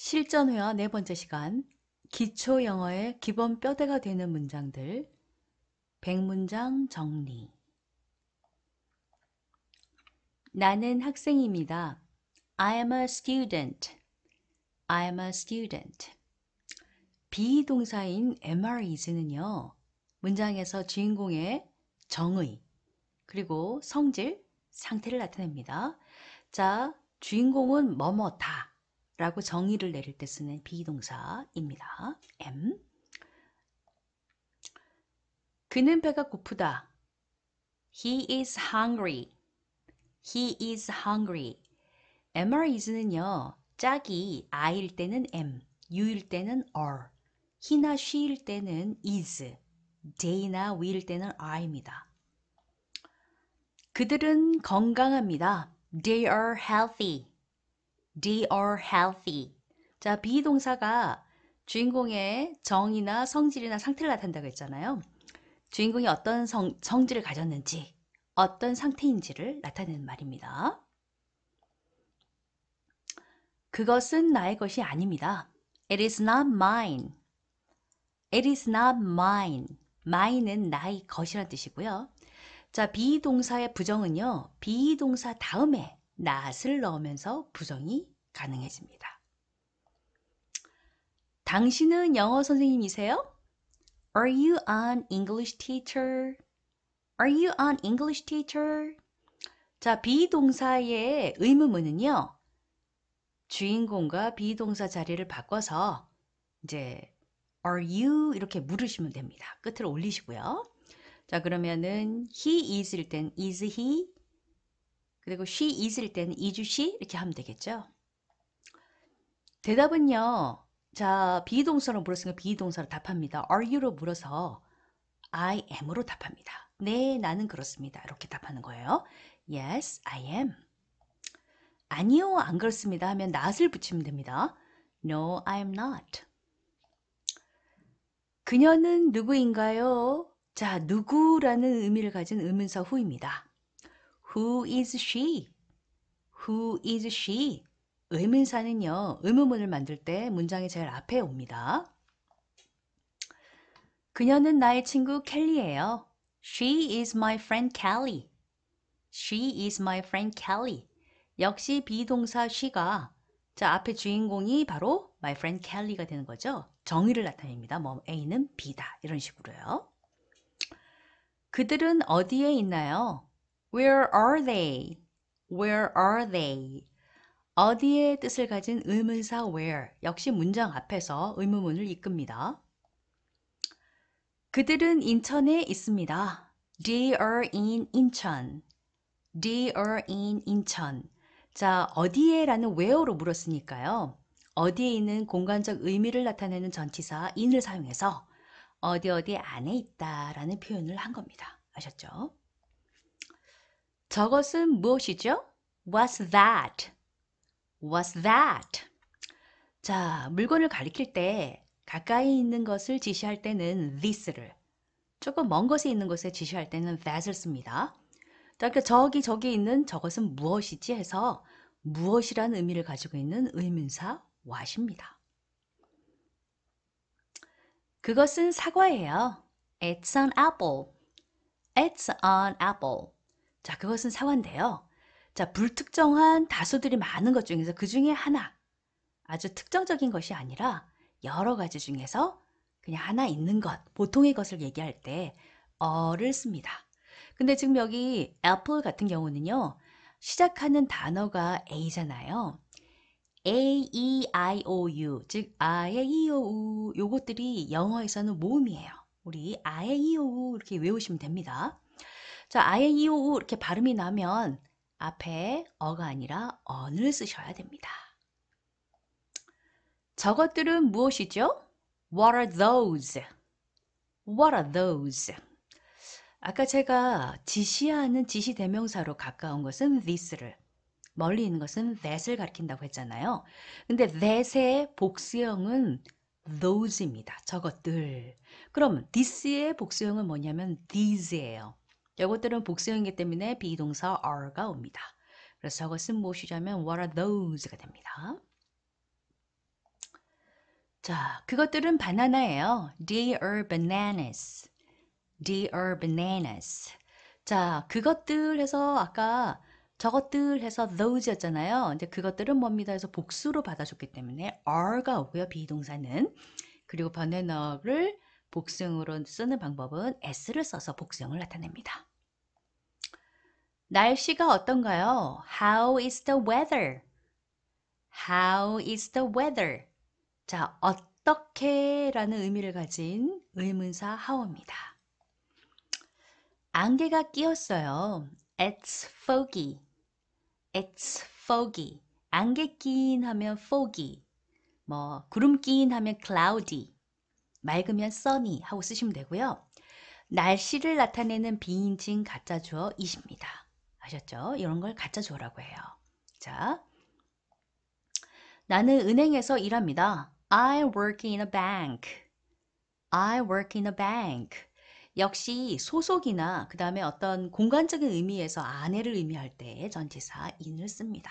실전회화 네 번째 시간 기초 영어의 기본 뼈대가 되는 문장들 백문장 정리 나는 학생입니다. I am a student. I am a student. 비동사인 MR is는요. 문장에서 주인공의 정의 그리고 성질, 상태를 나타냅니다. 자, 주인공은 뭐뭐다 라고 정의를 내릴 때 쓰는 비동사입니다. m 그는 배가 고프다. He is hungry. He is hungry. mr is는요. 짝이 i일 때는 m, you일 때는 r, he나 she일 때는 is, day나 we일 때는 are입니다. 그들은 건강합니다. They are healthy. they are healthy. 자, 비동사가 주인공의 정이나 성질이나 상태를 나타낸다고 했잖아요. 주인공이 어떤 성, 성질을 가졌는지, 어떤 상태인지를 나타내는 말입니다. 그것은 나의 것이 아닙니다. It is not mine. It is not mine. mine은 나의 것이란 뜻이고요. 자, 비동사의 부정은요. 비동사 다음에 낫을 넣으면서 부정이 가능해집니다. 당신은 영어 선생님이세요? Are you an English teacher? Are you an English teacher? 자, 비동사의 의문문은요. 주인공과 비동사 자리를 바꿔서 이제 Are you? 이렇게 물으시면 됩니다. 끝을 올리시고요. 자, 그러면은 he is일 땐 is he, 그리고 she 있을 때는 이주시 이렇게 하면 되겠죠. 대답은요. 자, 비동사로 물었으니까 비동사로 답합니다. are you로 물어서 I am으로 답합니다. 네, 나는 그렇습니다. 이렇게 답하는 거예요. Yes, I am. 아니요, 안 그렇습니다 하면 not을 붙이면 됩니다. No, I am not. 그녀는 누구인가요? 자, 누구라는 의미를 가진 의문사 후입니다. Who is she? Who is she? 의문사는요. 의문문을 만들 때 문장의 제일 앞에 옵니다. 그녀는 나의 친구 켈리예요. She is my friend Kelly. She is my friend Kelly. 역시 비동사 she가 자 앞에 주인공이 바로 my friend Kelly가 되는 거죠. 정의를 나타냅니다. 뭐 A는 B다 이런 식으로요. 그들은 어디에 있나요? Where are they? Where are they? 어디에 뜻을 가진 의문사 where 역시 문장 앞에서 의문문을 이끕니다. 그들은 인천에 있습니다. They are in 인천. They are in 인천. 자, 어디에 라는 where로 물었으니까요. 어디에 있는 공간적 의미를 나타내는 전치사 in을 사용해서 어디 어디 안에 있다 라는 표현을 한 겁니다. 아셨죠? 저것은 무엇이죠? What's that? What's that? 자, 물건을 가리킬 때 가까이 있는 것을 지시할 때는 this를 조금 먼 곳에 있는 것을 지시할 때는 that을 씁니다. 그러니까 저기 저기 있는 저것은 무엇이지 해서 무엇이란 의미를 가지고 있는 의문사 what입니다. 그것은 사과예요. It's an apple. It's an apple. 자, 그것은 사화인데요. 자, 불특정한 다수들이 많은 것 중에서 그 중에 하나. 아주 특정적인 것이 아니라 여러 가지 중에서 그냥 하나 있는 것, 보통의 것을 얘기할 때 어를 씁니다. 근데 지금 여기 애플 같은 경우는요. 시작하는 단어가 a잖아요. a, e, i, o, u 즉 아에 이, 오, 우 요것들이 영어에서는 모음이에요. 우리 아에 이, 오, 우 이렇게 외우시면 됩니다. 자, 아예 이오우 이렇게 발음이 나면 앞에 어가 아니라 언을 쓰셔야 됩니다. 저것들은 무엇이죠? What are those? What are those? 아까 제가 지시하는 지시 대명사로 가까운 것은 this를 멀리 있는 것은 that을 가리킨다고 했잖아요. 근데 that의 복수형은 those입니다. 저것들. 그럼 this의 복수형은 뭐냐면 these예요. 이것들은 복수형이기 때문에 비동사 are가 옵니다. 그래서 저것은 무엇이냐면 what are those가 됩니다. 자, 그것들은 바나나예요. They are bananas. They are bananas. 자, 그것들 해서 아까 저것들 해서 those였잖아요. 이제 그것들은 뭡니다 해서 복수로 받아줬기 때문에 are가 오고요. 비동사는. 그리고 바나나를 복수형으로 쓰는 방법은 s를 써서 복수형을 나타냅니다. 날씨가 어떤가요? How is the weather? How is the weather? 자, 어떻게 라는 의미를 가진 의문사 how입니다. 안개가 끼었어요. It's foggy. It's foggy. 안개 낀 하면 foggy. 뭐 구름 낀 하면 cloudy. 맑으면 sunny 하고 쓰시면 되고요. 날씨를 나타내는 비인칭 가짜 주어 이십니다. 아셨죠? 이런 걸 갖다 조라고 해요. 자, 나는 은행에서 일합니다. I work in a bank. I work in a bank. 역시 소속이나 그 다음에 어떤 공간적인 의미에서 아내를 의미할 때 전치사 in을 씁니다.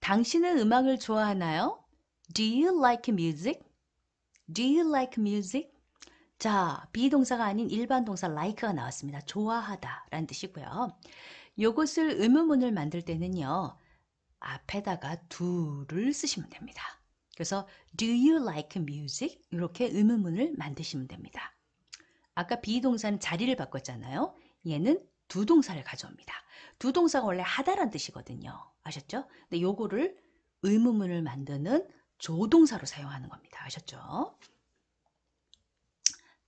당신은 음악을 좋아하나요? Do you like music? Do you like music? 자, 비동사가 아닌 일반 동사 like가 나왔습니다. 좋아하다 라는 뜻이고요. 요것을 의문문을 만들 때는요. 앞에다가 do를 쓰시면 됩니다. 그래서 do you like music? 이렇게 의문문을 만드시면 됩니다. 아까 비동사는 자리를 바꿨잖아요. 얘는 두 동사를 가져옵니다. 두 동사가 원래 하다란 뜻이거든요. 아셨죠? 근데 요거를 의문문을 만드는 조동사로 사용하는 겁니다. 아셨죠?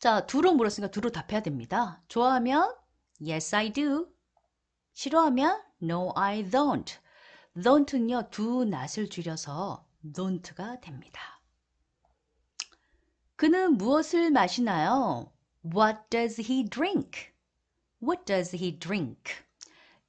자, 두로 물었으니까 두로 답해야 됩니다. 좋아하면 yes I do. 싫어하면 no I don't. don't는요, 두 o 을 줄여서 don't가 됩니다. 그는 무엇을 마시나요? What does he drink? What does he drink?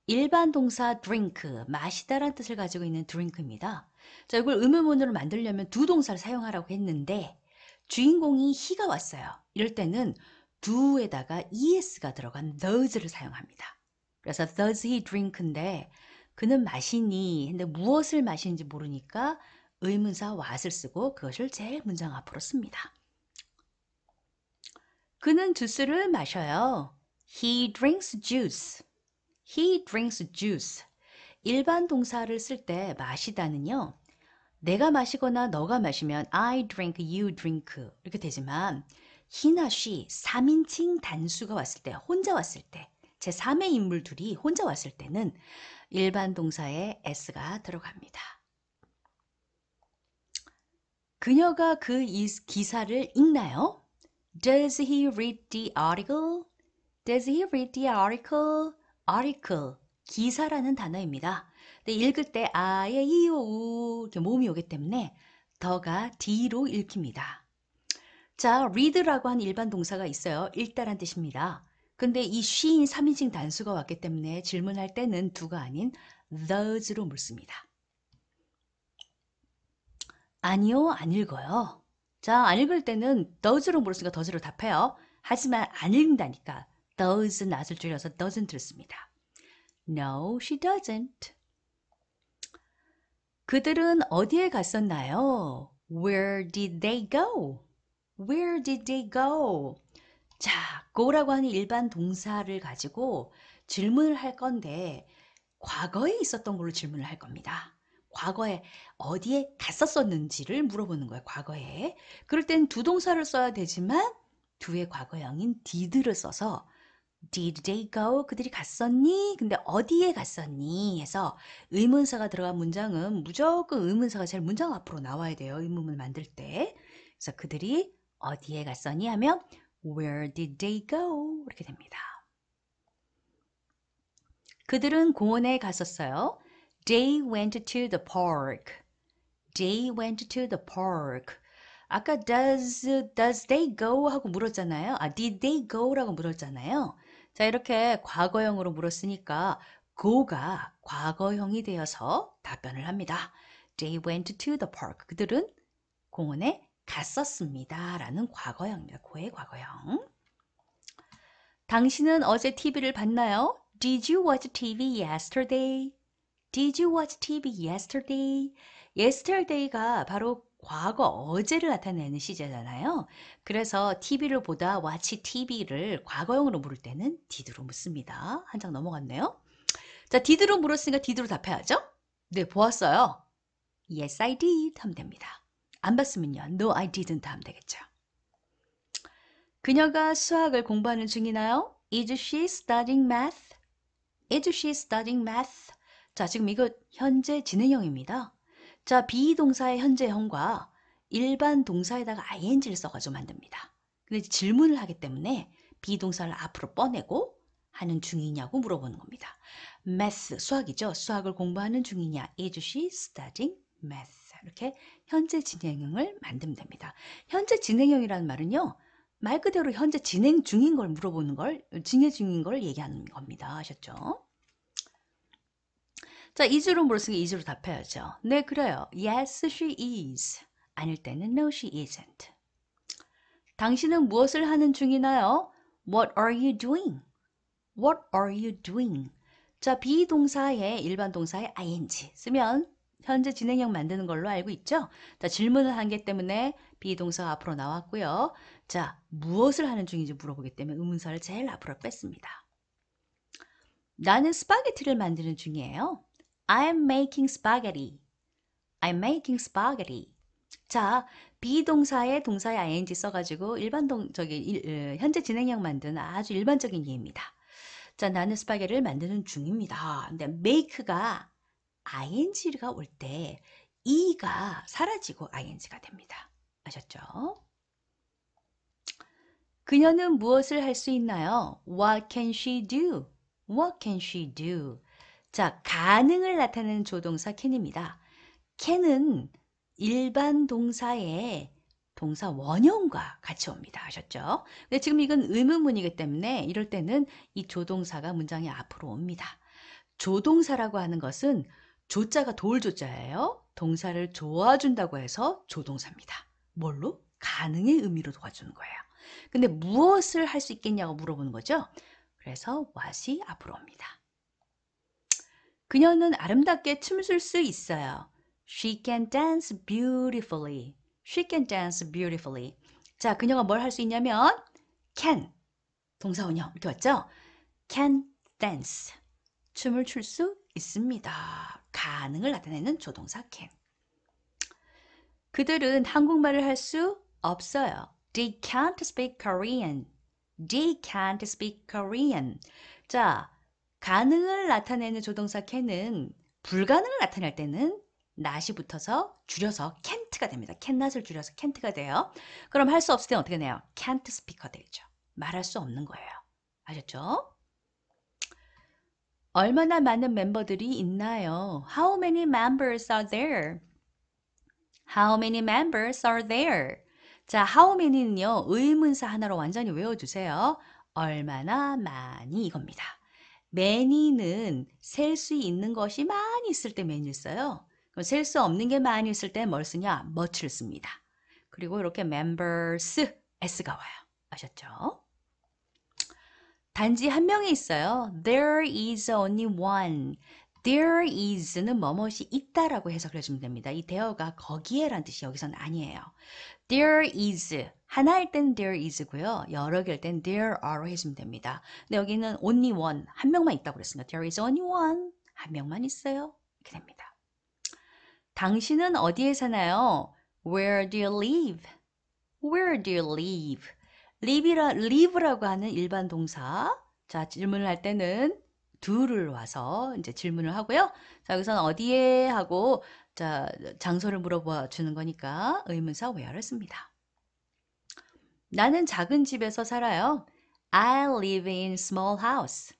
일반 동사 drink, 마시다란 뜻을 가지고 있는 drink입니다. 자, 이걸 의문문으로 만들려면 두 동사를 사용하라고 했는데 주인공이 he가 왔어요. 이럴 때는 do에다가 es가 들어간 t h o s 를 사용합니다. 그래서 does he drink인데 그는 마시니 근데 무엇을 마시는지 모르니까 의문사 what을 쓰고 그것을 제일 문장 앞으로 씁니다. 그는 주스를 마셔요. He drinks juice. He drinks juice. 일반 동사를 쓸 때 마시다는요. 내가 마시거나 너가 마시면 I drink, you drink 이렇게 되지만 히나쉬 3인칭 단수가 왔을 때 혼자 왔을 때 제3의 인물 둘이 혼자 왔을 때는 일반 동사에 s가 들어갑니다. 그녀가 그 기사를 읽나요? Does he read the article? Does he read the article? article 기사라는 단어입니다. 근데 읽을 때 아예 이오 우 이렇게 몸이 오기 때문에 더가 d로 읽힙니다. 자, read라고 하는 일반 동사가 있어요. 읽다란 뜻입니다. 근데 이 she인 3인칭 단수가 왔기 때문에 질문할 때는 두가 아닌 those로 묻습니다. 아니요, 안 읽어요. 자, 안 읽을 때는 those로 물었으니까 those로 답해요. 하지만 안 읽는다니까 does not을 줄여서 doesn't를 씁니다. No, she doesn't. 그들은 어디에 갔었나요? Where did they go? Where did they go? 자, go라고 하는 일반 동사를 가지고 질문을 할 건데 과거에 있었던 걸로 질문을 할 겁니다. 과거에 어디에 갔었었는지를 물어보는 거예요. 과거에. 그럴 땐 두 동사를 써야 되지만 두의 과거형인 did를 써서 Did they go? 그들이 갔었니? 근데 어디에 갔었니? 해서 의문사가 들어간 문장은 무조건 의문사가 제일 문장 앞으로 나와야 돼요. 의문문 만들 때. 그래서 그들이 어디에 갔었니? 하면 Where did they go? 이렇게 됩니다. 그들은 공원에 갔었어요. They went to the park. They went to the park. 아까 does does they go 하고 물었잖아요. 아 did they go라고 물었잖아요. 자 이렇게 과거형으로 물었으니까 go가 과거형이 되어서 답변을 합니다. They went to the park. 그들은 공원에 갔었습니다. 라는 과거형입니다. 고의 과거형. 당신은 어제 TV를 봤나요? Did you watch TV yesterday? Did you watch TV yesterday? yesterday가 바로 과거 어제를 나타내는 시제잖아요. 그래서 TV를 보다 watch TV를 과거형으로 물을 때는 did로 묻습니다. 한 장 넘어갔네요. 자, did로 물었으니까 did로 답해야죠. 네, 보았어요. Yes, I did 하면 됩니다. 안 봤으면요. No, I didn't 하면 되겠죠. 그녀가 수학을 공부하는 중이나요? Is she studying math? Is she studying math? 자, 지금 이거 현재 진행형입니다. 자, be 동사의 현재형과 일반 동사에다가 ing를 써가지고 만듭니다. 근데 질문을 하기 때문에 be 동사를 앞으로 뻗내고 하는 중이냐고 물어보는 겁니다. math, 수학이죠. 수학을 공부하는 중이냐. Is she studying math? 이렇게 현재 진행형을 만들면 됩니다. 현재 진행형이라는 말은요. 말 그대로 현재 진행 중인 걸 물어보는 걸, 진행 중인 걸 얘기하는 겁니다. 아셨죠? 자, 이주로 물었으니 이주로 답해야죠. 네, 그래요. Yes, she is. 아닐 때는 no, she isn't. 당신은 무엇을 하는 중이나요? What are you doing? What are you doing? 자, 비동사의 일반 동사의 ing 쓰면 현재 진행형 만드는 걸로 알고 있죠? 자, 질문을 한 게 때문에 비동사 가 앞으로 나왔고요. 자, 무엇을 하는 중인지 물어보기 때문에 의문사를 제일 앞으로 뺐습니다. 나는 스파게티를 만드는 중이에요. I'm making spaghetti. I'm making spaghetti. 자, 비동사에 동사의 ing 써가지고 일반 동 저기 일, 어, 현재 진행형 만든 아주 일반적인 예입니다. 자, 나는 스파게를 티 만드는 중입니다. 근데 make가 ing가 올 때 e가 사라지고 ing가 됩니다. 아셨죠? 그녀는 무엇을 할 수 있나요? What can she do? What can she do? 자, 가능을 나타내는 조동사 can입니다. can은 일반 동사의 동사 원형과 같이 옵니다. 아셨죠? 근데 지금 이건 의문문이기 때문에 이럴 때는 이 조동사가 문장의 앞으로 옵니다. 조동사라고 하는 것은 조자가 도울 조자예요. 동사를 도와준다고 해서 조동사입니다. 뭘로? 가능의 의미로 도와주는 거예요. 근데 무엇을 할 수 있겠냐고 물어보는 거죠. 그래서 w h 이 앞으로 옵니다. 그녀는 아름답게 춤을수 있어요. She can dance beautifully. She can dance beautifully. 자, 그녀가 뭘 할 수 있냐면 can 동사 원형 이렇게 왔죠? Can dance 춤을 출 수 있습니다. 가능을 나타내는 조동사 can. 그들은 한국말을 할 수 없어요. They can't speak Korean. They can't speak Korean. 자, 가능을 나타내는 조동사 can은 불가능을 나타낼 때는 not이 붙어서 줄여서 can't가 됩니다. cannot을 줄여서 can't가 돼요. 그럼 할 수 없을 때는 어떻게 되나요? can't speak가 되죠. 말할 수 없는 거예요. 아셨죠? 얼마나 많은 멤버들이 있나요? How many members are there? How many members are there? 자, how many는요. 의문사 하나로 완전히 외워주세요. 얼마나 많이 이겁니다. many는 셀 수 있는 것이 많이 있을 때 many 써요. 그럼 셀 수 없는 게 많이 있을 때 뭘 쓰냐? much를 씁니다. 그리고 이렇게 members, s가 와요. 아셨죠? 단지 한 명이 있어요. There is only one. There is는 뭐뭇이 있다라고 해석을 해주면 됩니다. 이 대어가 거기에란 뜻이 여기선 아니에요. There is 하나일 땐 there is고요. 여러 개일 땐 there are 로 해주면 됩니다. 근데 여기는 only one 한 명만 있다고 그랬습니다. There is only one 한 명만 있어요. 이렇게 됩니다. 당신은 어디에 사나요? Where do you live? Where do you live? live라, live라고 하는 일반 동사. 자, 질문을 할 때는 do를 와서 이제 질문을 하고요. 자, 여기서는 어디에 하고 자, 장소를 물어봐 주는 거니까 의문사 where를 씁니다. 나는 작은 집에서 살아요. I live in small house.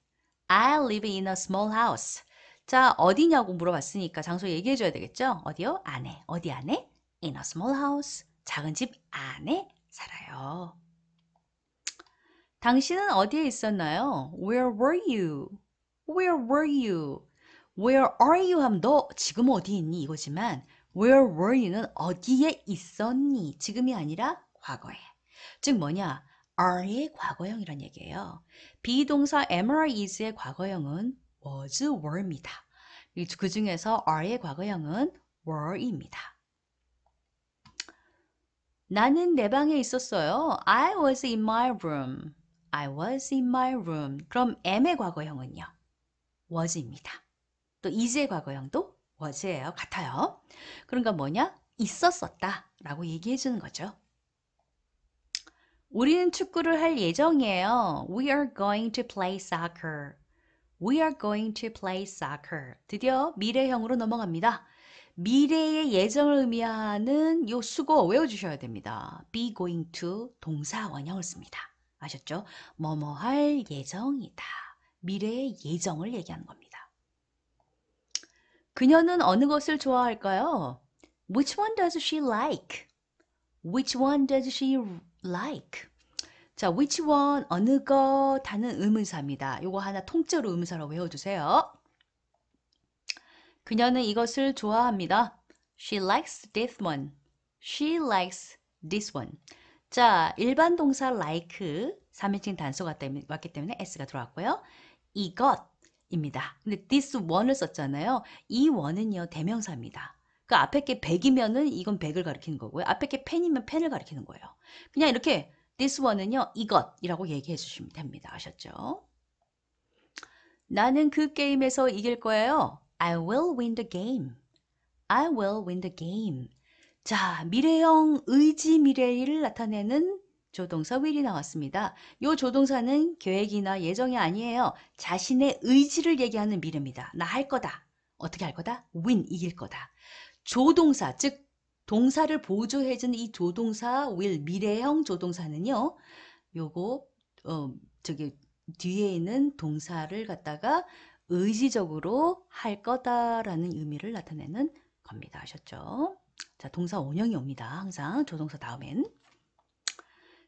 I live in a small house. 자, 어디냐고 물어봤으니까 장소 얘기해 줘야 되겠죠? 어디요? 안에. 어디 안에? In a small house. 작은 집 안에 살아요. 당신은 어디에 있었나요? Where were you? Where were you? Where are you? 하면 너 지금 어디 있니? 이거지만 Where were you는 어디에 있었니? 지금이 아니라 과거에. 즉 뭐냐? are의 과거형이란 얘기예요. 비동사 am or is의 과거형은 was, were입니다. 그 중에서 are의 과거형은 were입니다. 나는 내 방에 있었어요. I was in my room. I was in my room. 그럼 am의 과거형은요. was입니다. 또 is의 과거형도 was예요. 같아요. 그러니까 뭐냐? 있었었다 라고 얘기해 주는 거죠. 우리는 축구를 할 예정이에요. We are going to play soccer. We are going to play soccer. 드디어 미래형으로 넘어갑니다. 미래의 예정을 의미하는 요수고 외워주셔야 됩니다. be going to 동사 원형을 씁니다. 아셨죠? 뭐뭐 할 예정이다. 미래의 예정을 얘기하는 겁니다. 그녀는 어느 것을 좋아할까요? Which one does she like? Which one does she like? 자, which one 어느 거 다는 의문사입니다. 요거 하나 통째로 의문사로 외워주세요. 그녀는 이것을 좋아합니다. She likes this one. She likes this one. 자, 일반 동사 like 3인칭 단수가 왔기 때문에 s가 들어왔고요. 이것입니다. 근데 this one을 썼잖아요. 이 one은요 대명사입니다. 그 앞에 게 백이면은 이건 백을 가리키는 거고요. 앞에 게 펜이면 펜을 가리키는 거예요. 그냥 이렇게 this one은요 이것이라고 얘기해 주시면 됩니다. 아셨죠? 나는 그 게임에서 이길 거예요. I will win the game. I will win the game. 자, 미래형 의지 미래를 나타내는 조동사 will이 나왔습니다. 이 조동사는 계획이나 예정이 아니에요. 자신의 의지를 얘기하는 미래입니다. 나 할 거다. 어떻게 할 거다? win, 이길 거다. 조동사, 즉 동사를 보조해준 이 조동사 will, 미래형 조동사는요. 요거 어, 저기 뒤에 있는 동사를 갖다가 의지적으로 할 거다라는 의미를 나타내는 겁니다. 아셨죠? 자, 동사 원형이 옵니다. 항상 조동사 다음엔.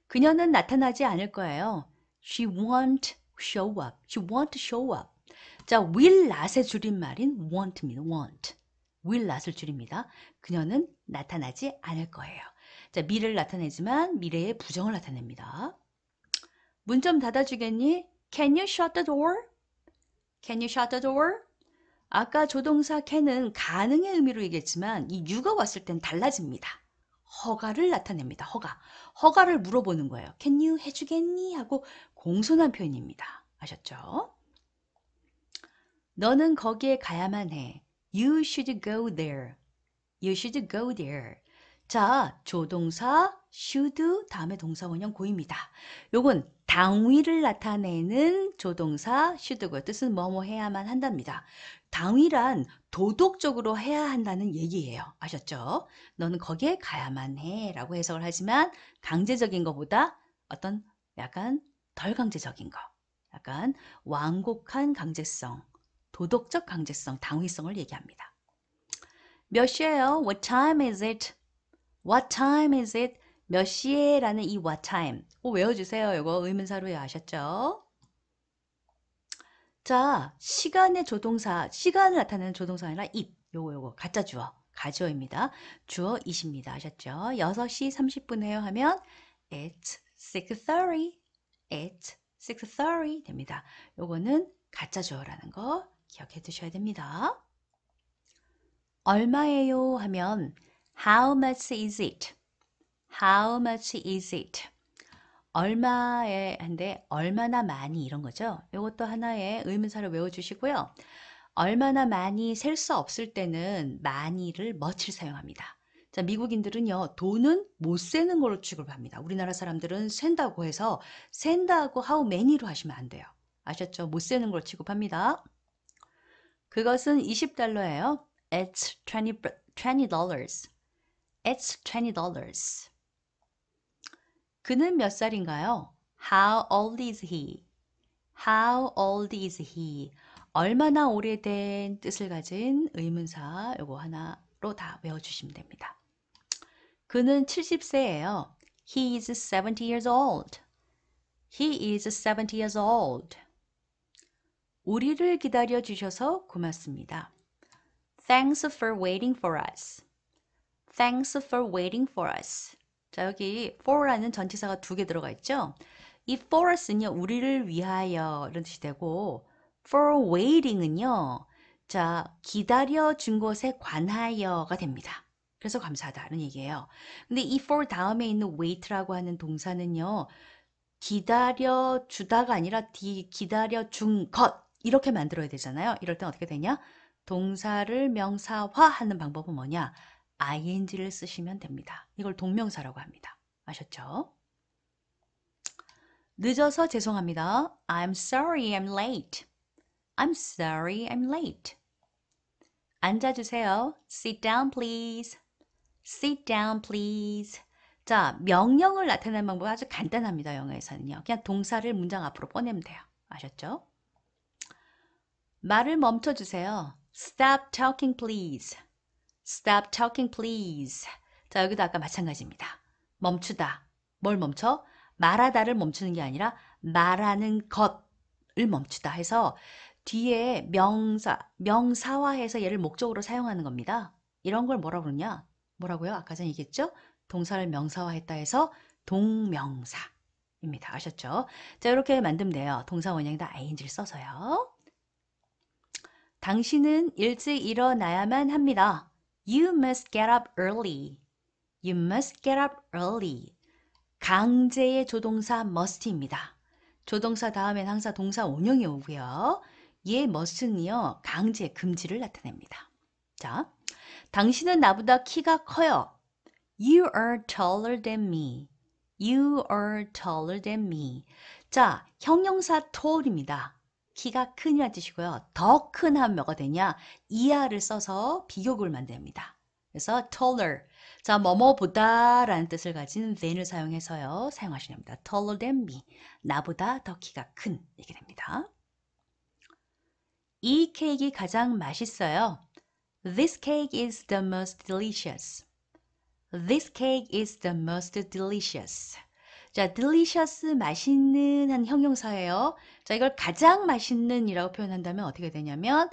그녀는 나타나지 않을 거예요. She won't show up. She won't show up. 자, will not의 줄임말인 want입니다. want. will not을 줄입니다. 그녀는 나타나지 않을 거예요. 자, 미래를 나타내지만 미래의 부정을 나타냅니다. 문 좀 닫아주겠니? Can you shut the door? Can you shut the door? 아까 조동사 캔은 가능의 의미로 얘기했지만 이 유가 왔을 땐 달라집니다. 허가를 나타냅니다. 허가. 허가를 물어보는 거예요. 캔 a 해주겠니? 하고 공손한 표현입니다. 아셨죠? 너는 거기에 가야만 해. You should go there. You should go there. 자, 조동사 should 다음에 동사 원형 고입니다. 요건 당위를 나타내는 조동사 슈드고 뜻은 뭐뭐 해야만 한답니다. 당위란 도덕적으로 해야 한다는 얘기예요. 아셨죠? 너는 거기에 가야만 해 라고 해석을 하지만 강제적인 것보다 어떤 약간 덜 강제적인 거 약간 완곡한 강제성 도덕적 강제성, 당위성을 얘기합니다. 몇시에요 What time is it? What time is it? 몇 시에 라는 이 what time 꼭 외워주세요. 이거 의문사로요. 아셨죠? 자, 시간의 조동사, 시간을 나타내는 조동사 아니라 입, 요거 요거 가짜 주어, 가주어입니다. 주어 이십니다. 아셨죠? 6시 30분 에요 하면 at 6.30, at 6.30 됩니다. 요거는 가짜 주어라는 거 기억해 두셔야 됩니다. 얼마예요 하면 how much is it? How much is it? 얼마에 한데 얼마나 많이 이런 거죠. 이것도 하나의 의문사를 외워주시고요. 얼마나 많이 셀 수 없을 때는 많이를 멋을 사용합니다. 자, 미국인들은요, 돈은 못 세는 걸로 취급합니다. 우리나라 사람들은 센다고 해서 센다고 how many로 하시면 안 돼요. 아셨죠? 못 세는 걸로 취급합니다. 그것은 20달러예요. It's 20, $20. It's $20. dollars. 그는 몇 살인가요? How old is he? How old is he? 얼마나 오래된 뜻을 가진 의문사 요거 하나로 다 외워주시면 됩니다. 그는 70세예요. He is 70 years old. He is 70 years old. 우리를 기다려 주셔서 고맙습니다. Thanks for waiting for us. Thanks for waiting for us. 자 여기 for라는 전치사가 두 개 들어가 있죠. 이 for us는요 우리를 위하여 이런 뜻이 되고 for waiting은요 자 기다려준 것에 관하여가 됩니다. 그래서 감사하다는 얘기예요. 근데 이 for 다음에 있는 wait라고 하는 동사는요 기다려주다가 아니라 디, 기다려준 것 이렇게 만들어야 되잖아요. 이럴 땐 어떻게 되냐? 동사를 명사화하는 방법은 뭐냐? ing를 쓰시면 됩니다. 이걸 동명사라고 합니다. 아셨죠? 늦어서 죄송합니다. I'm sorry I'm late. I'm sorry I'm late. 앉아주세요. Sit down please. Sit down please. 자, 명령을 나타내는 방법이 아주 간단합니다. 영어에서는요. 그냥 동사를 문장 앞으로 꺼내면 돼요. 아셨죠? 말을 멈춰주세요. Stop talking please. Stop talking, please. 자, 여기도 아까 마찬가지입니다. 멈추다. 뭘 멈춰? 말하다를 멈추는 게 아니라 말하는 것을 멈추다 해서 뒤에 명사, 명사화해서 얘를 목적으로 사용하는 겁니다. 이런 걸 뭐라 그러냐? 뭐라고요? 아까 전에 얘기했죠? 동사를 명사화했다 해서 동명사입니다. 아셨죠? 자, 이렇게 만들면 돼요. 동사 원형에다 ing를 써서요. 당신은 일찍 일어나야만 합니다. You must get up early. You must get up early. 강제의 조동사 must입니다. 조동사 다음엔 항상 동사 원형이 오고요. 얘 must는요. 강제, 금지를 나타냅니다. 자, 당신은 나보다 키가 커요. You are taller than me. You are taller than me. 자, 형용사 tall입니다. 키가 큰이란 뜻이고요. 더 큰한묘가 되냐? 이하를 써서 비교급을 만듭니다. 그래서 taller. 자, 뭐뭐보다 라는 뜻을 가진 than을 사용해서요. 사용하시면 됩니다. taller than me. 나보다 더 키가 큰 이렇게 됩니다. 이 케이크가 가장 맛있어요. This cake is the most delicious. This cake is the most delicious. 자, delicious 맛있는 한 형용사예요. 자, 이걸 가장 맛있는이라고 표현한다면 어떻게 되냐면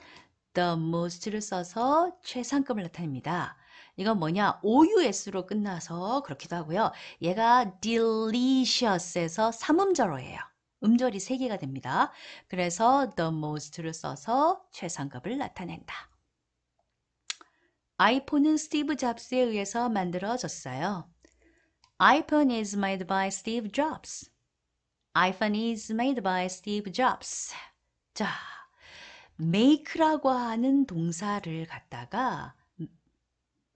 the most를 써서 최상급을 나타냅니다. 이건 뭐냐? OUS로 끝나서 그렇기도 하고요. 얘가 delicious에서 삼음절어예요. 음절이 세 개가 됩니다. 그래서 the most를 써서 최상급을 나타낸다. 아이폰은 스티브 잡스에 의해서 만들어졌어요. iPhone is made by Steve Jobs. iPhone is made by Steve Jobs. 자, make라고 하는 동사를 갖다가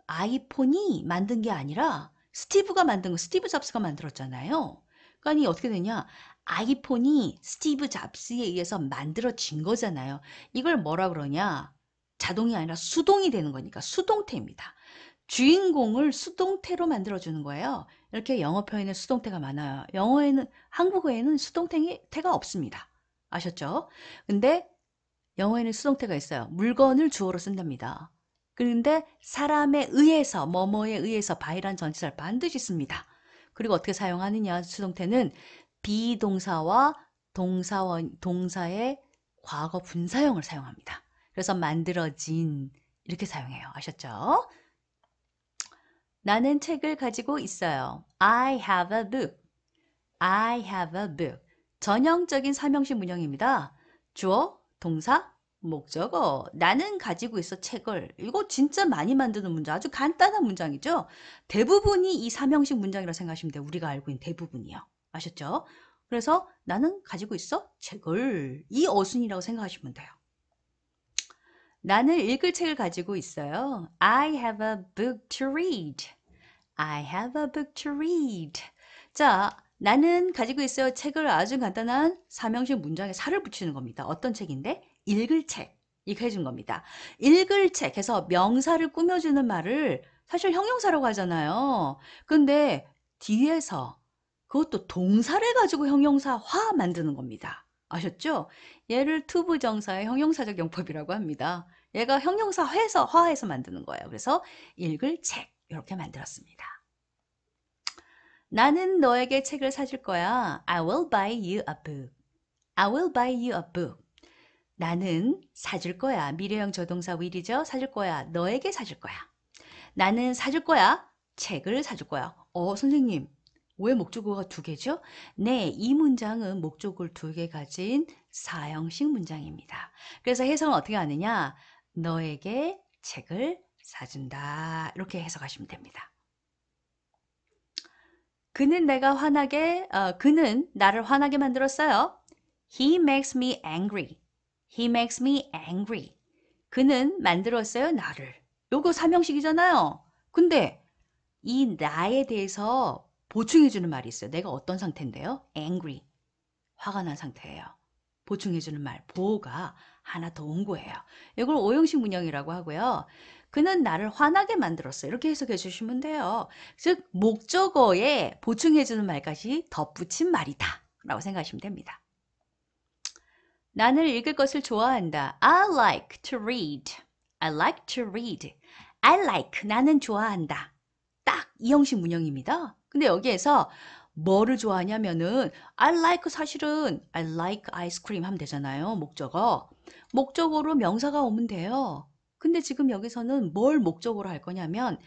아이폰이 만든 게 아니라 스티브가 만든 거, 스티브 잡스가 만들었잖아요. 그러니까 어떻게 되냐? 아이폰이 스티브 잡스에 의해서 만들어진 거잖아요. 이걸 뭐라 그러냐? 자동이 아니라 수동이 되는 거니까 수동태입니다. 주인공을 수동태로 만들어주는 거예요. 이렇게 영어표에는 현 수동태가 많아요. 영어에는 한국어에는 수동태가 태 없습니다. 아셨죠? 근데 영어에는 수동태가 있어요. 물건을 주어로 쓴답니다. 그런데 사람에 의해서 뭐뭐에 의해서 바이란 전치사를 반드시 씁니다. 그리고 어떻게 사용하느냐 수동태는 비동사와 동사원 동사의 과거 분사형을 사용합니다. 그래서 만들어진 이렇게 사용해요. 아셨죠? 나는 책을 가지고 있어요. I have a book. I have a book. 전형적인 삼형식 문형입니다. 주어, 동사, 목적어. 나는 가지고 있어 책을. 이거 진짜 많이 만드는 문장. 아주 간단한 문장이죠. 대부분이 이 삼형식 문장이라고 생각하시면 돼요. 우리가 알고 있는 대부분이요. 아셨죠? 그래서 나는 가지고 있어 책을. 이 어순이라고 생각하시면 돼요. 나는 읽을 책을 가지고 있어요. I have a book to read. I have a book to read. 자, 나는 가지고 있어요. 책을 아주 간단한 사명식 문장에 살을 붙이는 겁니다. 어떤 책인데? 읽을 책. 이렇게 해준 겁니다. 읽을 책 해서 명사를 꾸며주는 말을 사실 형용사라고 하잖아요. 근데 뒤에서 그것도 동사를 가지고 형용사화 만드는 겁니다. 아셨죠? 얘를 투부 정사의 형용사적 용법이라고 합니다. 얘가 형용사 화 회서 화해서 만드는 거예요. 그래서 읽을 책. 이렇게 만들었습니다. 나는 너에게 책을 사줄 거야. I will buy you a book. I will buy you a book. 나는 사줄 거야. 미래형 저동사 will이죠. 사줄 거야. 너에게 사줄 거야. 나는 사줄 거야. 책을 사줄 거야. 어, 선생님. 왜 목적어가 두 개죠? 네, 이 문장은 목적을두 개 가진 사형식 문장입니다. 그래서 해석은 어떻게 하느냐? 너에게 책을 사준다 이렇게 해석하시면 됩니다. 그는 내가 화나게 어, 그는 나를 화나게 만들었어요. He makes me angry. He makes me angry. 그는 만들었어요 나를. 요거 삼형식이잖아요. 근데 이 나에 대해서 보충해주는 말이 있어요. 내가 어떤 상태인데요? angry. 화가 난 상태예요. 보충해주는 말, 보호가 하나 더 온 거예요. 이걸 오형식 문형이라고 하고요. 그는 나를 화나게 만들었어. 이렇게 해석해 주시면 돼요. 즉 목적어에 보충해 주는 말까지 덧붙인 말이다. 라고 생각하시면 됩니다. 나는 읽을 것을 좋아한다. I like to read. I like to read. I like 나는 좋아한다. 딱 이 형식 문형입니다. 근데 여기에서 뭐를 좋아하냐면은 I like 사실은 I like 아이스크림 하면 되잖아요. 목적어. 목적어로 명사가 오면 돼요. 근데 지금 여기서는 뭘 목적으로 할 거냐면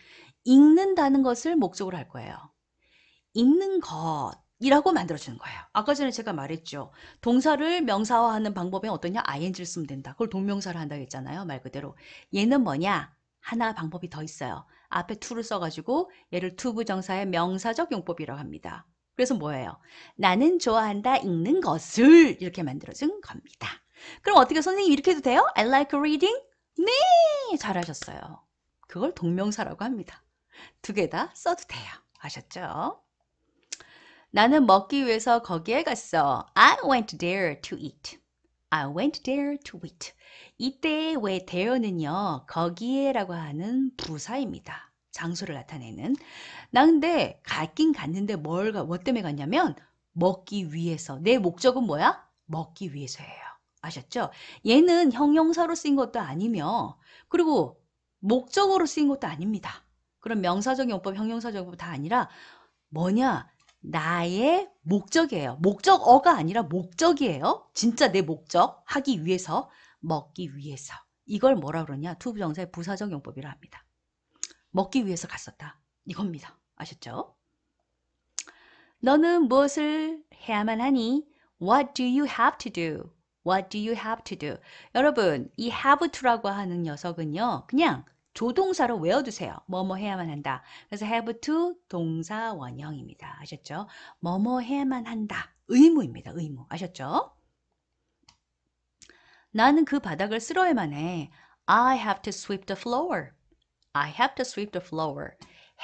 읽는다는 것을 목적으로 할 거예요. 읽는 것 이라고 만들어주는 거예요. 아까 전에 제가 말했죠. 동사를 명사화하는 방법이 어떠냐? ing를 쓰면 된다. 그걸 동명사를 한다고 했잖아요. 말 그대로. 얘는 뭐냐? 하나 방법이 더 있어요. 앞에 to를 써가지고 얘를 to 부정사의 명사적 용법이라고 합니다. 그래서 뭐예요? 나는 좋아한다 읽는 것을 이렇게 만들어준 겁니다. 그럼 어떻게 선생님 이렇게 해도 돼요? I like reading 네 잘하셨어요 그걸 동명사라고 합니다 두 개 다 써도 돼요 아셨죠? 나는 먹기 위해서 거기에 갔어 I went there to eat I went there to eat 이때 왜 there는요 거기에 라고 하는 부사입니다 장소를 나타내는 나 근데 갔긴 갔는데 뭘, 뭐 때문에 갔냐면 먹기 위해서 내 목적은 뭐야? 먹기 위해서예요 아셨죠? 얘는 형용사로 쓰인 것도 아니며 그리고 목적으로 쓰인 것도 아닙니다. 그럼 명사적 용법, 형용사적 용법 다 아니라 뭐냐? 나의 목적이에요. 목적어가 아니라 목적이에요. 진짜 내 목적, 하기 위해서, 먹기 위해서. 이걸 뭐라 그러냐? 투부정사의 부사적 용법이라 합니다. 먹기 위해서 갔었다. 이겁니다. 아셨죠? 너는 무엇을 해야만 하니? What do you have to do? What do you have to do? 여러분 이 have to라고 하는 녀석은요. 그냥 조동사로 외워두세요. 뭐뭐 해야만 한다. 그래서 have to 동사 원형입니다. 아셨죠? 뭐뭐 해야만 한다. 의무입니다. 의무. 아셨죠? 나는 그 바닥을 쓸어야만 해. I have to sweep the floor. I have to sweep the floor.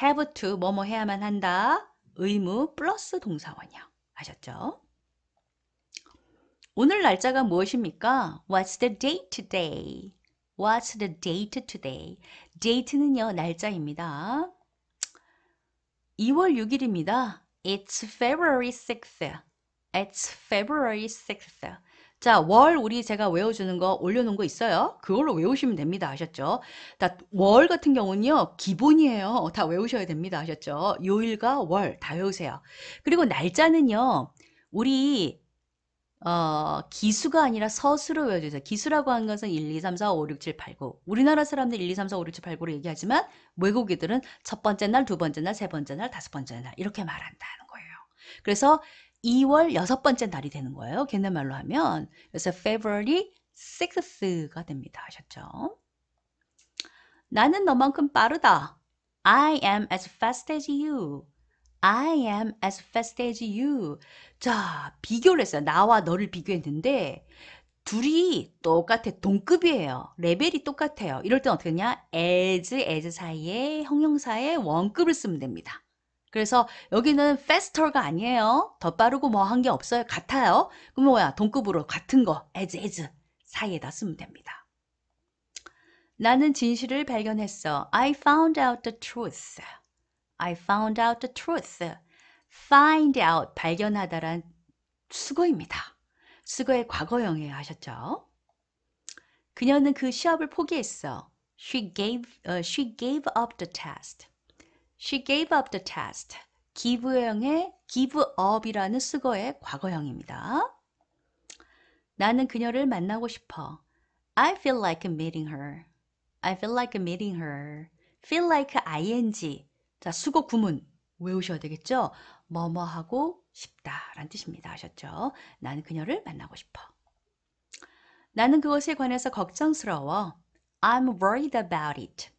have to 뭐뭐 해야만 한다. 의무 플러스 동사 원형. 아셨죠? 오늘 날짜가 무엇입니까? What's the date today? What's the date today? d a t e 는요 날짜입니다. 2월 6일입니다. It's February 6th. It's February 6th. 자, 월 우리 제가 외워주는 거 올려놓은 거 있어요. 그걸로 외우시면 됩니다. 아셨죠? 월 같은 경우는요. 기본이에요. 다 외우셔야 됩니다. 아셨죠? 요일과 월 다 외우세요. 그리고 날짜는요. 우리 어, 기수가 아니라 서수로 외워주세요. 기수라고 하는 것은 1, 2, 3, 4, 5, 6, 7, 8, 9. 우리나라 사람들 1, 2, 3, 4, 5, 6, 7, 8, 9로 얘기하지만 외국인들은 첫 번째 날, 두 번째 날, 세 번째 날, 다섯 번째 날 이렇게 말한다는 거예요. 그래서 2월 여섯 번째 날이 되는 거예요. 걔네 말로 하면. 그래서 February 6th가 됩니다. 하셨죠? 나는 너만큼 빠르다. I am as fast as you. I am as fast as you. 자, 비교를 했어요. 나와 너를 비교했는데 둘이 똑같아. 동급이에요. 레벨이 똑같아요. 이럴 땐 어떻게 하냐? as, as 사이에 형용사에 원급을 쓰면 됩니다. 그래서 여기는 faster가 아니에요. 더 빠르고 뭐 한 게 없어요. 같아요. 그럼 뭐야? 동급으로 같은 거 as, as 사이에다 쓰면 됩니다. 나는 진실을 발견했어. I found out the truth. I found out the truth. find out 발견하다란 수거입니다. 수거의 과거형에 하셨죠? 그녀는 그시합을 포기했어. She gave, uh, she gave up the test. She gave up the test. 기부형의 give up이라는 수거의 과거형입니다. 나는 그녀를 만나고 싶어. I feel like meeting her. I feel like meeting her. feel like ing. 자, 수거 구문 외우셔야 되겠죠? 뭐뭐 하고 싶다 라는 뜻입니다. 아셨죠? 나는 그녀를 만나고 싶어. 나는 그것에 관해서 걱정스러워. I'm worried about it.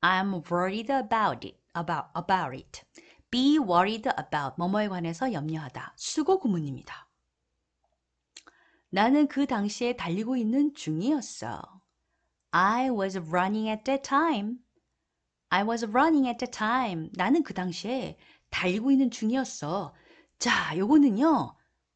I'm worried about it. about about it. be worried about 뭐뭐에 관해서 염려하다. 수고 구문입니다. 나는 그 당시에 달리고 있는 중이었어. I was running at that time. I was running at that time. 나는 그 당시에 달리고 있는 중이었어. 자, 요거는요.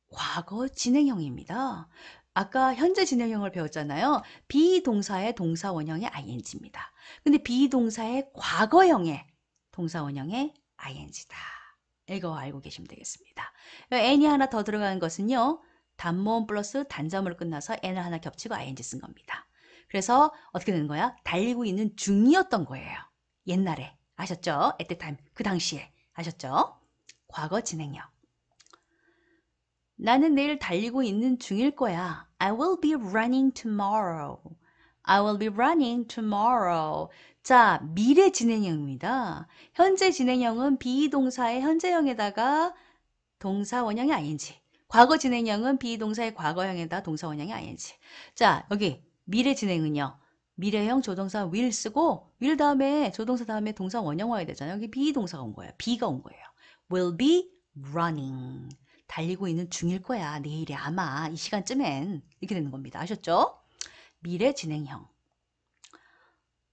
과거 진행형입니다. 아까 현재 진행형을 배웠잖아요. 비동사의 동사 원형의 ing입니다. 근데 비동사의 과거형의 동사 원형의 ing다. 이거 알고 계시면 되겠습니다. 그 n이 하나 더들어가는 것은요. 단모음 플러스 단자음으로 끝나서 n을 하나 겹치고 ing 쓴 겁니다. 그래서 어떻게 되는 거야? 달리고 있는 중이었던 거예요. 옛날에 아셨죠? at t h a time 그 당시에 아셨죠? 과거 진행형. 나는 내일 달리고 있는 중일 거야. I will be running tomorrow. I will be running tomorrow. 자, 미래 진행형입니다. 현재 진행형은 비동사의 현재형에다가 동사 원형이 아닌지. 과거 진행형은 비동사의 과거형에다 동사 원형이 아닌지. 자, 여기 미래 진행은요. 미래형 조동사 will 쓰고 will 다음에 조동사 다음에 동사 원형 화해야 되잖아요. 여기 비동사가 온 거예요. be가 온 거예요. will be running. 달리고 있는 중일 거야. 내일에 아마 이 시간쯤엔 이렇게 되는 겁니다. 아셨죠? 미래 진행형.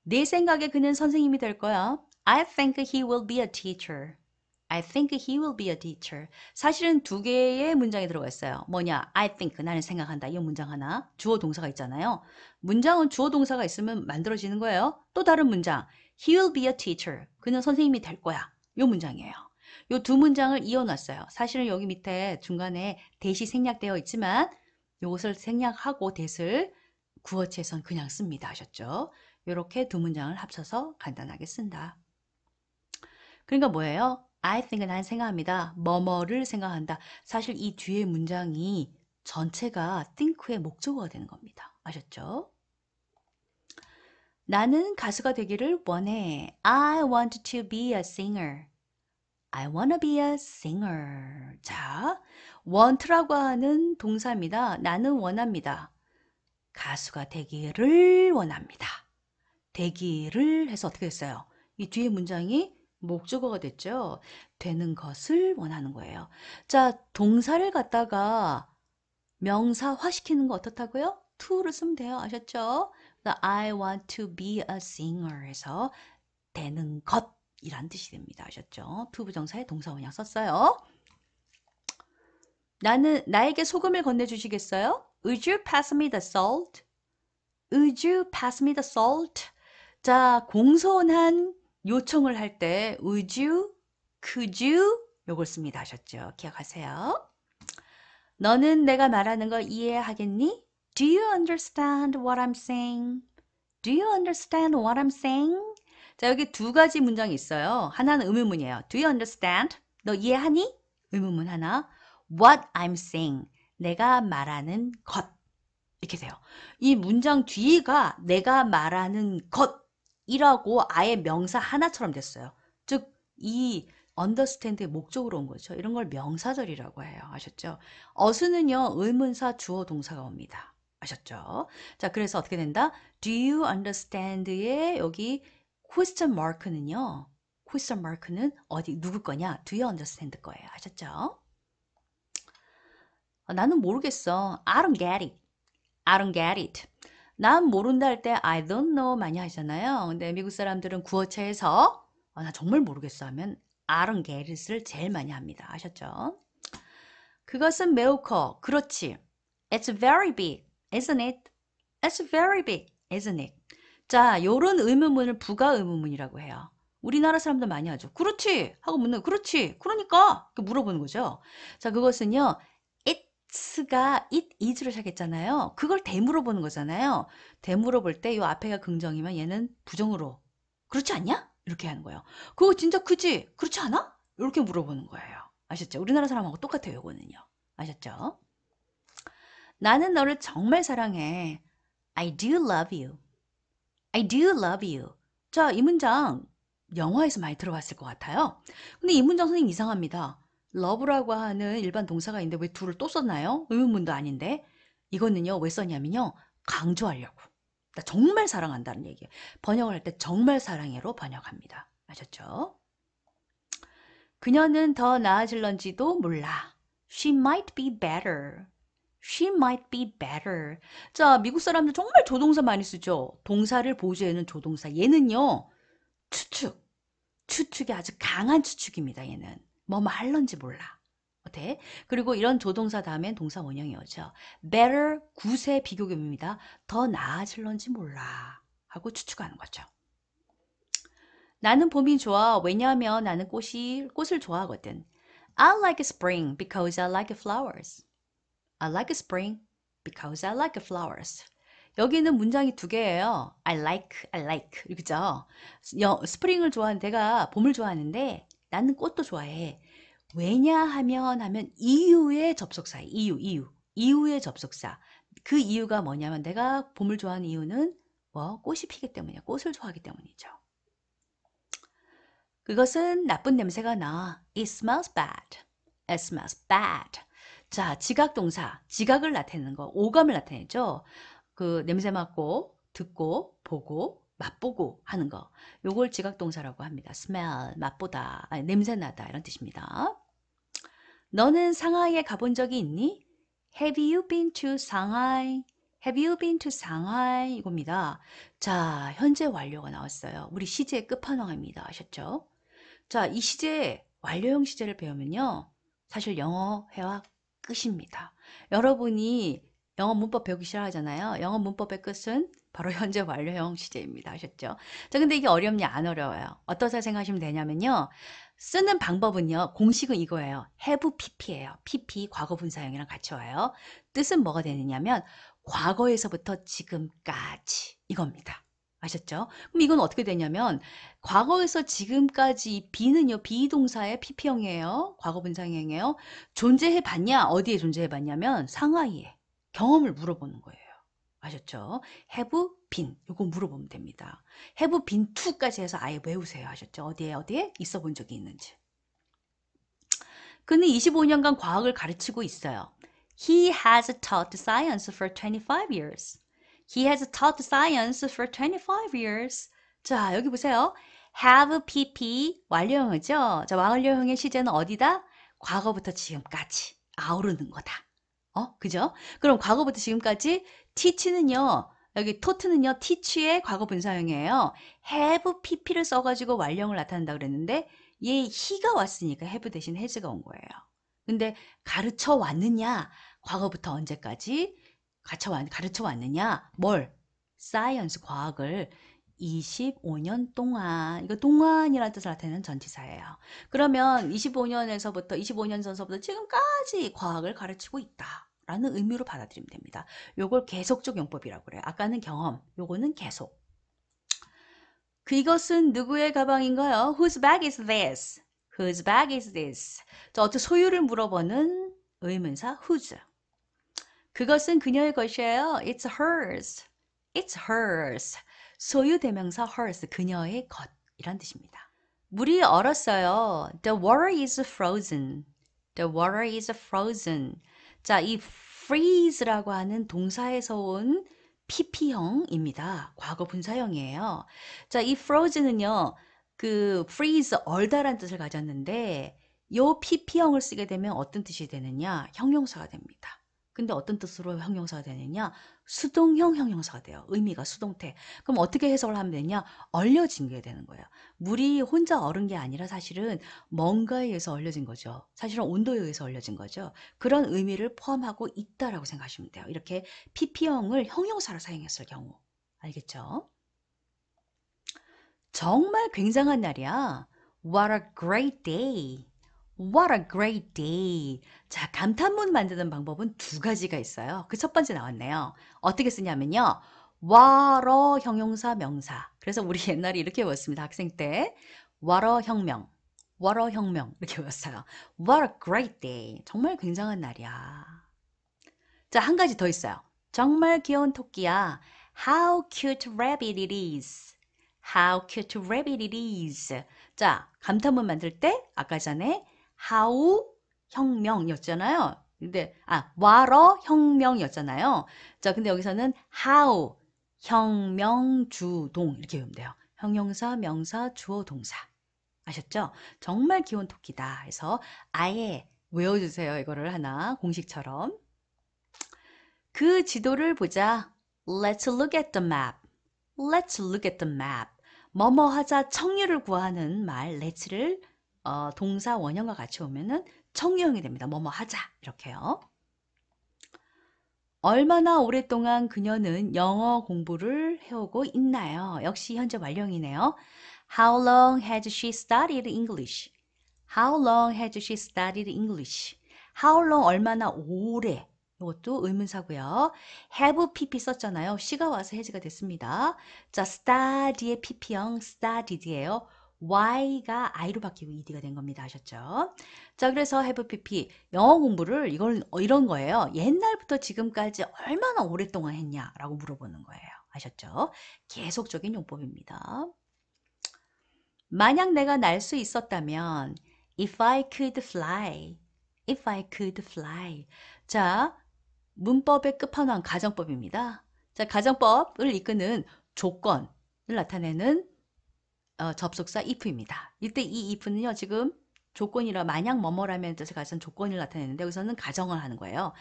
내 생각에 그는 선생님이 될 거야. I think he will be a teacher. I think he will be a teacher. 사실은 두 개의 문장이 들어가 있어요. 뭐냐? I think 나는 생각한다. 이 문장 하나. 주어 동사가 있잖아요. 문장은 주어 동사가 있으면 만들어지는 거예요. 또 다른 문장. He will be a teacher. 그는 선생님이 될 거야. 이 문장이에요. 이 두 문장을 이어놨어요. 사실은 여기 밑에 중간에 대시 생략되어 있지만 이것을 생략하고 대을 구어체선 그냥 씁니다. 하셨죠? 이렇게 두 문장을 합쳐서 간단하게 쓴다. 그러니까 뭐예요? I think 난 생각합니다. 뭐뭐를 생각한다. 사실 이 뒤에 문장이 전체가 think의 목적어가 되는 겁니다. 아셨죠? 나는 가수가 되기를 원해. I want to be a singer. I wanna be a singer. 자, want라고 하는 동사입니다. 나는 원합니다. 가수가 되기를 원합니다. 되기를 해서 어떻게 했어요? 이 뒤에 문장이 목적어가 됐죠. 되는 것을 원하는 거예요. 자, 동사를 갖다가 명사화시키는 거 어떻다고요? to를 쓰면 돼요. 아셨죠? I want to be a singer 에서 되는 것이란 뜻이 됩니다. 아셨죠? to 부정사에 동사 원형 썼어요. 나는 나에게 소금을 건네주시겠어요? Would you pass me the salt? Would you pass me the salt? 자, 공손한 요청을 할 때 would you, could you 요걸 씁니다 하셨죠. 기억하세요. 너는 내가 말하는 걸 이해하겠니? Do you understand what I'm saying? Do you understand what I'm saying? 자 여기 두 가지 문장이 있어요. 하나는 의문문이에요. Do you understand? 너 이해하니? 의문문 하나. What I'm saying. 내가 말하는 것. 이렇게 돼요. 이 문장 뒤가 내가 말하는 것 이라고 아예 명사 하나처럼 됐어요. 즉, 이 언더스탠드의 목적으로 온 거죠. 이런 걸 명사절이라고 해요. 아셨죠? 어수는요. 의문사 주어 동사가 옵니다. 아셨죠? 자, 그래서 어떻게 된다? Do you understand의 여기 question mark는요. question mark는 어디 누구 거냐? Do you understand 거예요. 아셨죠? 어, 나는 모르겠어. I don't get it. I don't get it. 난 모른다 할 때 I don't know 많이 하잖아요. 근데 미국 사람들은 구어체에서 아, 나 정말 모르겠어 하면 I don't get it을 제일 많이 합니다. 아셨죠? 그것은 매우 커. 그렇지. It's very big, isn't it? It's very big, isn't it? 자, 요런 의문문을 부가 의문문이라고 해요. 우리나라 사람들 많이 하죠. 그렇지! 하고 묻는, 그렇지! 그러니까! 물어보는 거죠. 자, 그것은요, it가 it is로 시작했잖아요. 그걸 대물어 보는 거잖아요. 대물어 볼 때 이 앞에가 긍정이면 얘는 부정으로 그렇지 않냐? 이렇게 하는 거예요. 그거 진짜 크지? 그렇지 않아? 이렇게 물어보는 거예요. 아셨죠? 우리나라 사람하고 똑같아요. 요거는요. 아셨죠? 나는 너를 정말 사랑해. I do love you. I do love you. 자, 이 문장 영화에서 많이 들어봤을 것 같아요. 근데 이 문장 선생님 이상합니다. love라고 하는 일반 동사가 있는데 왜 둘을 또 썼나요? 의문문도 아닌데 이거는요 왜 썼냐면요 강조하려고 나 그러니까 정말 사랑한다는 얘기예요 번역을 할 때 정말 사랑해로 번역합니다 아셨죠? 그녀는 더 나아질런지도 몰라 She might be better She might be better 자 미국 사람들 정말 조동사 많이 쓰죠 동사를 보조해는 조동사 얘는요 추측 추측이 아주 강한 추측입니다 얘는 뭐뭐 할런지 몰라. 어때? 그리고 이런 조동사 다음엔 동사 원형이 오죠. better 구세 비교급입니다. 더 나아질런지 몰라 하고 추측하는 거죠. 나는 봄이 좋아. 왜냐하면 나는 꽃이 꽃을 좋아하거든. I like spring because I like flowers. I like spring because I like flowers. 여기는 문장이 두 개예요. I like, I like. 그죠? 스프링을 좋아하는 내가 봄을 좋아하는데 나는 꽃도 좋아해. 왜냐하면 하면 이유의 접속사, 이유, 이유, 이유의 접속사. 그 이유가 뭐냐면 내가 봄을 좋아하는 이유는 뭐 꽃이 피기 때문이야. 꽃을 좋아하기 때문이죠. 그것은 나쁜 냄새가 나. It smells bad. It smells bad. 자, 지각 동사. 지각을 나타내는 거. 오감을 나타내죠. 그 냄새 맡고, 듣고, 보고, 맛보고 하는 거. 요걸 지각동사라고 합니다. smell, 맛보다, 아니, 냄새나다 이런 뜻입니다. 너는 상하이에 가본 적이 있니? Have you been to Shanghai? Have you been to Shanghai? 이겁니다. 자, 현재 완료가 나왔어요. 우리 시제 끝판왕입니다. 아셨죠? 자, 이 시제, 완료형 시제를 배우면요. 사실 영어 회화 끝입니다. 여러분이 영어 문법 배우기 싫어하잖아요. 영어 문법의 끝은 바로 현재 완료형 시제입니다. 하셨죠? 자, 근데 이게 어렵냐? 안 어려워요. 어떠사 생각하시면 되냐면요. 쓰는 방법은요. 공식은 이거예요. have pp예요. pp 과거 분사형이랑 같이 와요. 뜻은 뭐가 되느냐면 과거에서부터 지금까지 이겁니다. 아셨죠? 그럼 이건 어떻게 되냐면 과거에서 지금까지 비는요 비동사의 pp형이에요. 과거 분사형이에요. 존재해 봤냐? 어디에 존재해 봤냐면 상하이에 경험을 물어보는 거예요. 아셨죠 have been 요거 물어보면 됩니다. have been to까지 해서 아예 외우세요 하셨죠? 어디에 어디에 있어 본 적이 있는지. 그는 25년간 과학을 가르치고 있어요. He has taught science for 25 years. He has taught science for 25 years. 자, 여기 보세요. have pp 완료형이죠. 자, 완료형의 시제는 어디다? 과거부터 지금까지 아우르는 거다. 어? 그죠? 그럼 과거부터 지금까지 teach는요. 여기 토트는요. teach의 과거 분사형이에요. have pp를 써가지고 완령을 나타낸다 그랬는데 얘 he가 왔으니까 have 대신 has가 온 거예요. 근데 가르쳐 왔느냐? 과거부터 언제까지 가르쳐, 왔, 가르쳐 왔느냐? 뭘? 사이언스 과학을 25년 동안 이거 동안이라는 뜻을 나타내는 전치사예요. 그러면 25년에서부터 25년 전서부터 지금까지 과학을 가르치고 있다. 라는 의미로 받아들이면 됩니다. 요걸 계속적 용법이라고 그래요. 아까는 경험, 요거는 계속. 그것은 누구의 가방인가요? Whose bag is this? Whose bag is this? 자, 어떤 소유를 물어보는 의문사 whose. 그것은 그녀의 것이에요. It's hers. It's hers. 소유 대명사 hers, 그녀의 것이란 뜻입니다. 물이 얼었어요. The water is frozen. The water is frozen. 자, 이 freeze라고 하는 동사에서 온 PP형입니다. 과거 분사형이에요. 자, 이 froze는요. 그 freeze 얼다란 뜻을 가졌는데 요 PP형을 쓰게 되면 어떤 뜻이 되느냐? 형용사가 됩니다. 근데 어떤 뜻으로 형용사가 되느냐? 수동형 형용사가 돼요. 의미가 수동태. 그럼 어떻게 해석을 하면 되냐? 얼려진 게 되는 거예요. 물이 혼자 얼은 게 아니라 사실은 뭔가에 의해서 얼려진 거죠. 사실은 온도에 의해서 얼려진 거죠. 그런 의미를 포함하고 있다라고 생각하시면 돼요. 이렇게 PP형을 형용사로 사용했을 경우. 알겠죠? 정말 굉장한 날이야. What a great day. What a great day. 자, 감탄문 만드는 방법은 두 가지가 있어요. 그 첫 번째 나왔네요. 어떻게 쓰냐면요. What a 형용사 명사. 그래서 우리 옛날에 이렇게 외웠습니다. 학생 때. What a 혁명. What a 혁명. 이렇게 외웠어요. What a great day. 정말 굉장한 날이야. 자, 한 가지 더 있어요. 정말 귀여운 토끼야. How cute rabbit it is. How cute rabbit it is. 자, 감탄문 만들 때 아까 전에 하우 혁명이었잖아요. 근데 아 와러 혁명이었잖아요. 자, 근데 여기서는 하우 혁명주동 이렇게 외우면 돼요. 형용사, 명사, 주어, 동사. 아셨죠? 정말 기운 토끼다. 그래서 아예 외워주세요. 이거를 하나 공식처럼. 그 지도를 보자. Let's look at the map. Let's look at the map. 뭐뭐 하자 청유를 구하는 말 let's를 어, 동사 원형과 같이 오면은 청유형이 됩니다. 뭐 뭐 하자 이렇게요. 얼마나 오랫동안 그녀는 영어 공부를 해오고 있나요? 역시 현재 완료이네요. How long has she studied English? How long has she studied English? How long 얼마나 오래 이것도 의문사고요. have pp 썼잖아요. 시가 와서 해지가 됐습니다. 자, study의 pp형 studied예요. Y가 I로 바뀌고 ED가 된 겁니다. 아셨죠? 자, 그래서 have PP 영어 공부를 이걸 이런 거예요. 옛날부터 지금까지 얼마나 오랫동안 했냐라고 물어보는 거예요. 아셨죠? 계속적인 용법입니다. 만약 내가 날 수 있었다면 if I could fly if I could fly 자, 문법의 끝판왕 가정법입니다. 자, 가정법을 이끄는 조건을 나타내는 어, 접속사 if입니다. 이때 이 if는요. 지금 조건이라 만약 뭐뭐라면 뜻을 가진 조건을 나타내는데 여기서는 가정을 하는 거예요.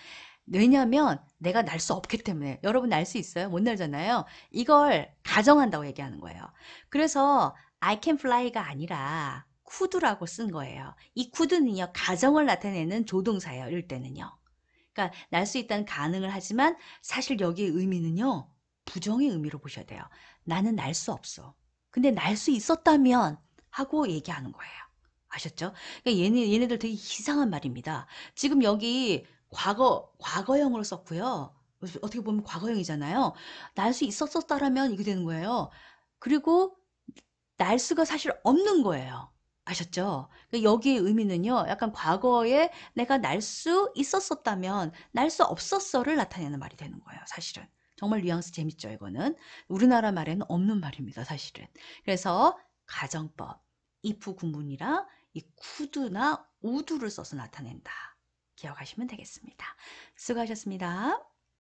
왜냐하면 내가 날 수 없기 때문에 여러분 날 수 있어요? 못 날잖아요. 이걸 가정한다고 얘기하는 거예요. 그래서 I can fly가 아니라 could라고 쓴 거예요. 이 could는요. 가정을 나타내는 조동사예요. 이럴 때는요. 그러니까 날 수 있다는 가능을 하지만 사실 여기의 의미는요. 부정의 의미로 보셔야 돼요. 나는 날 수 없어. 근데 날 수 있었다면 하고 얘기하는 거예요. 아셨죠? 그러니까 얘네, 얘네들 되게 이상한 말입니다. 지금 여기 과거, 과거형으로 썼고요. 어떻게 보면 과거형이잖아요. 날 수 있었었다라면 이게 되는 거예요. 그리고 날 수가 사실 없는 거예요. 아셨죠? 그러니까 여기의 의미는요. 약간 과거에 내가 날 수 있었었다면 날 수 없었어를 나타내는 말이 되는 거예요. 사실은. 정말 뉘앙스 재밌죠 이거는 우리나라 말에는 없는 말입니다 사실은 그래서 가정법 if 구문이라 이 could나 would를 써서 나타낸다 기억하시면 되겠습니다 수고하셨습니다